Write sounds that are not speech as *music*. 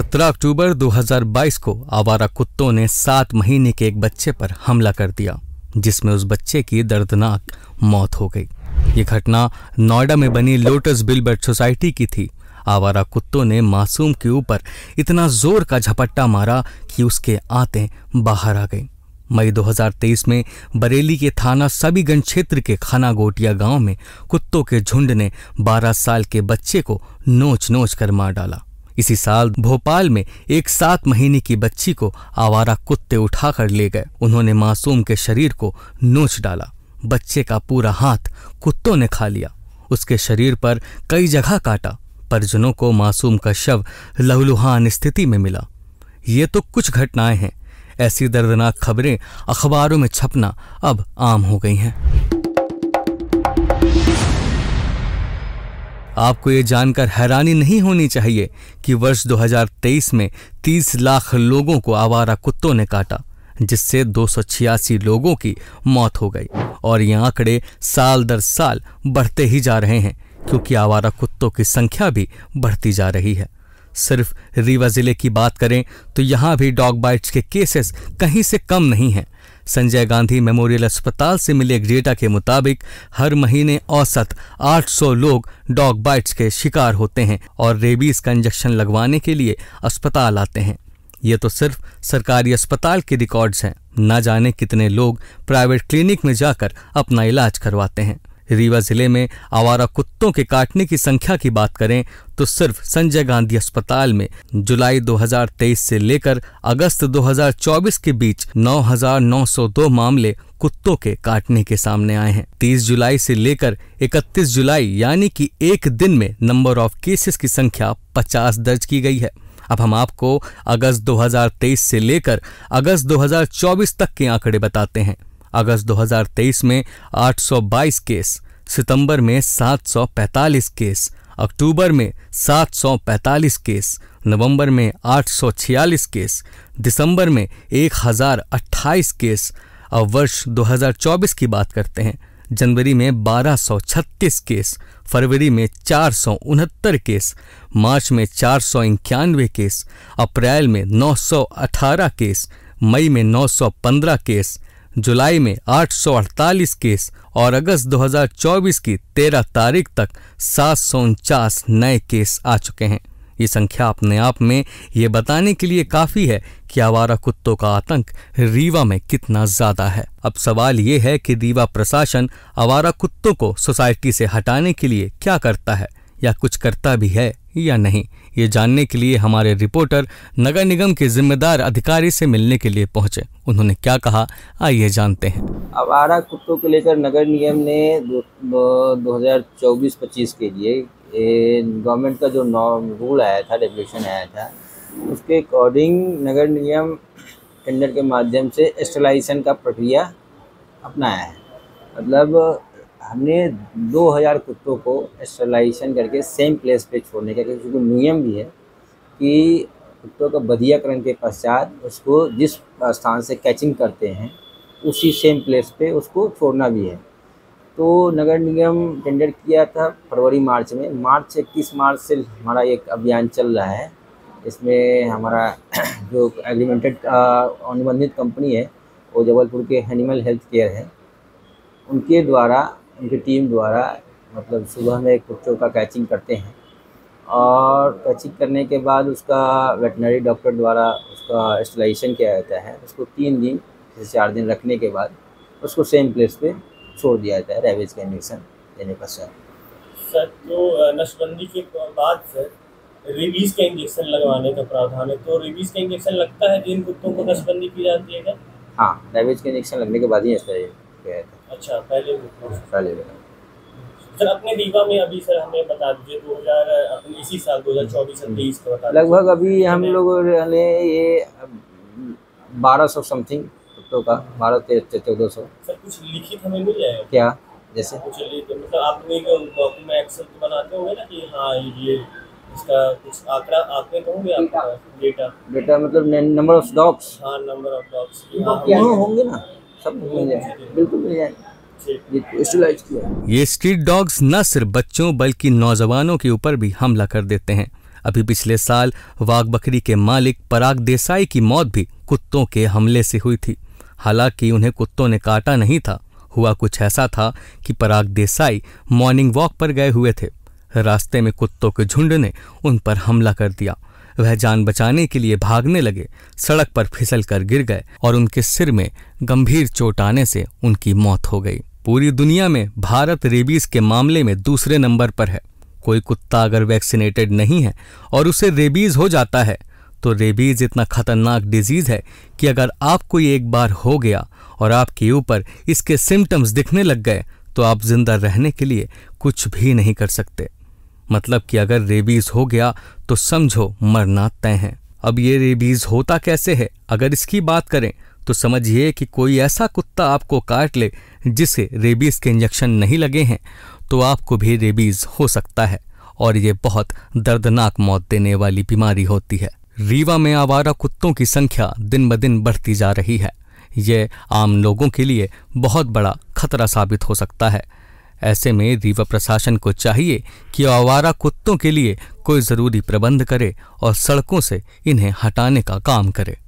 17 अक्टूबर 2022 को आवारा कुत्तों ने सात महीने के एक बच्चे पर हमला कर दिया जिसमें उस बच्चे की दर्दनाक मौत हो गई ये घटना नोएडा में बनी लोटस बिल्बर्ट सोसाइटी की थी आवारा कुत्तों ने मासूम के ऊपर इतना जोर का झपट्टा मारा कि उसके आते बाहर आ गई मई 2023 में बरेली के थाना सबीगंज क्षेत्र के खानागोटिया गांव में कुत्तों के झुंड ने 12 साल के बच्चे को नोच नोच कर मार डाला इसी साल भोपाल में एक सात महीने की बच्ची को आवारा कुत्ते उठाकर ले गए उन्होंने मासूम के शरीर को नोच डाला बच्चे का पूरा हाथ कुत्तों ने खा लिया उसके शरीर पर कई जगह काटा परिजनों को मासूम का शव लहलुहान स्थिति में मिला ये तो कुछ घटनाएं हैं ऐसी दर्दनाक खबरें अखबारों में छपना अब आम हो गई हैं आपको ये जानकर हैरानी नहीं होनी चाहिए कि वर्ष 2023 में 30 लाख लोगों को आवारा कुत्तों ने काटा जिससे दो लोगों की मौत हो गई और ये आंकड़े साल दर साल बढ़ते ही जा रहे हैं क्योंकि आवारा कुत्तों की संख्या भी बढ़ती जा रही है सिर्फ रीवा जिले की बात करें तो यहाँ भी डॉग बाइट्स के केसेस कहीं से कम नहीं हैं संजय गांधी मेमोरियल अस्पताल से मिले एक डेटा के मुताबिक हर महीने औसत 800 लोग डॉग बाइट्स के शिकार होते हैं और रेबीज का इंजेक्शन लगवाने के लिए अस्पताल आते हैं ये तो सिर्फ सरकारी अस्पताल के रिकॉर्ड्स हैं ना जाने कितने लोग प्राइवेट क्लिनिक में जाकर अपना इलाज करवाते हैं रीवा जिले में आवारा कुत्तों के काटने की संख्या की बात करें तो सिर्फ संजय गांधी अस्पताल में जुलाई 2023 से लेकर अगस्त 2024 के बीच 9,902 मामले कुत्तों के काटने के सामने आए हैं 30 जुलाई से लेकर 31 जुलाई यानी कि एक दिन में नंबर ऑफ केसेस की संख्या 50 दर्ज की गई है अब हम आपको अगस्त 2023 से लेकर अगस्त 2024 तक के आंकड़े बताते हैं अगस्त 2023 में 822 केस सितंबर में 745 केस अक्टूबर में 745 केस नवंबर में 846 केस दिसंबर में 1028 केस और वर्ष 2024 की बात करते हैं जनवरी में 1236 केस फरवरी में चार केस मार्च में चार केस अप्रैल में 918 केस मई में 915 केस जुलाई में 848 केस और अगस्त 2024 की 13 तारीख तक सात नए केस आ चुके हैं ये संख्या अपने आप में ये बताने के लिए काफ़ी है कि आवारा कुत्तों का आतंक रीवा में कितना ज़्यादा है अब सवाल ये है कि रीवा प्रशासन आवारा कुत्तों को सोसाइटी से हटाने के लिए क्या करता है या कुछ करता भी है या नहीं ये जानने के लिए हमारे रिपोर्टर नगर निगम के जिम्मेदार अधिकारी से मिलने के लिए पहुंचे उन्होंने क्या कहा आइए जानते हैं आवारा कुत्तों को लेकर नगर निगम ने दो हजार चौबीस पच्चीस के लिए गवर्नमेंट का जो नॉर्म रूल आया था रेगुलेशन आया था उसके अकॉर्डिंग नगर निगम टेंडर के माध्यम से स्टेलाइजेशन का प्रक्रिया अपनाया है मतलब हमने 2000 कुत्तों को स्टेलाइजेशन करके सेम प्लेस पे छोड़ने का क्योंकि नियम भी है कि कुत्तों का बधियाकरण के पश्चात उसको जिस स्थान से कैचिंग करते हैं उसी सेम प्लेस पे उसको छोड़ना भी है तो नगर निगम टेंडर किया था फरवरी मार्च में मार्च इक्कीस मार्च से हमारा एक अभियान चल रहा है इसमें हमारा *clears throat* जो एग्रीमेंटेड अनुबंधित कंपनी है वो जबलपुर के एनिमल हेल्थ केयर है उनके द्वारा उनकी टीम द्वारा मतलब सुबह में कुत्तों का कैचिंग करते हैं और कैचिंग करने के बाद उसका वेटनरी डॉक्टर द्वारा उसका स्टलाइजेशन किया जाता है उसको तीन दिन से चार दिन रखने के बाद उसको सेम प्लेस पे छोड़ दिया जाता है रेवेज का इंजेक्शन देने का सर सर जो तो, नशबंदी के बाद सर रेबीज का इंजेक्शन लगवाने का प्रावधान है तो रेबीज का इंजेक्शन लगता है जिन तो कुत्तों को नशबंदी की जाती है क्या हाँ रेवेज का इंजेक्शन लगने के बाद ही ऐसा किया जाता है अच्छा पहले पहले सर अपने में अभी सर हमें बता दीजिए दो हज़ार इसी साल दो हज़ार चौबीस तेईस लगभग अभी हम लोग ने ये बारह सौ समथिंग का बारह तेरह चौदह सौ सर कुछ लिखित हमें मिल जाएगा क्या जैसे कुछ मतलब आप लोग बनाते होंगे ना कि हाँ ये इसका कुछ आंकड़ा आपने तो होंगे आपके पास डेटा डेटा मतलब नंबर ऑफ डॉग्स हाँ नंबर ऑफ डॉग्स होंगे ना सब मिल बिल्कुल मिल ये स्ट्रीट डॉग्स न सिर्फ बच्चों बल्कि नौजवानों के ऊपर भी हमला कर देते हैं अभी पिछले साल वाघ बकरी के मालिक पराग देसाई की मौत भी कुत्तों के हमले से हुई थी हालांकि उन्हें कुत्तों ने काटा नहीं था हुआ कुछ ऐसा था कि पराग देसाई मॉर्निंग वॉक पर गए हुए थे रास्ते में कुत्तों के झुंड ने उन पर हमला कर दिया वह जान बचाने के लिए भागने लगे सड़क पर फिसल कर गिर गए और उनके सिर में गंभीर चोट आने से उनकी मौत हो गई पूरी दुनिया में भारत रेबीज के मामले में दूसरे नंबर पर है कोई कुत्ता अगर वैक्सीनेटेड नहीं है और उसे रेबीज हो जाता है तो रेबीज इतना खतरनाक डिजीज है कि अगर आपको ये एक बार हो गया और आपके ऊपर इसके सिम्टम्स दिखने लग गए तो आप जिंदा रहने के लिए कुछ भी नहीं कर सकते मतलब कि अगर रेबीज हो गया तो समझो मरना तय है अब ये रेबीज होता कैसे है अगर इसकी बात करें तो समझिए कि कोई ऐसा कुत्ता आपको काट ले जिसे रेबीज के इंजेक्शन नहीं लगे हैं तो आपको भी रेबीज हो सकता है और ये बहुत दर्दनाक मौत देने वाली बीमारी होती है रीवा में आवारा कुत्तों की संख्या दिन ब दिन बढ़ती जा रही है ये आम लोगों के लिए बहुत बड़ा खतरा साबित हो सकता है ऐसे में रीवा प्रशासन को चाहिए कि आवारा कुत्तों के लिए कोई जरूरी प्रबंध करे और सड़कों से इन्हें हटाने का काम करे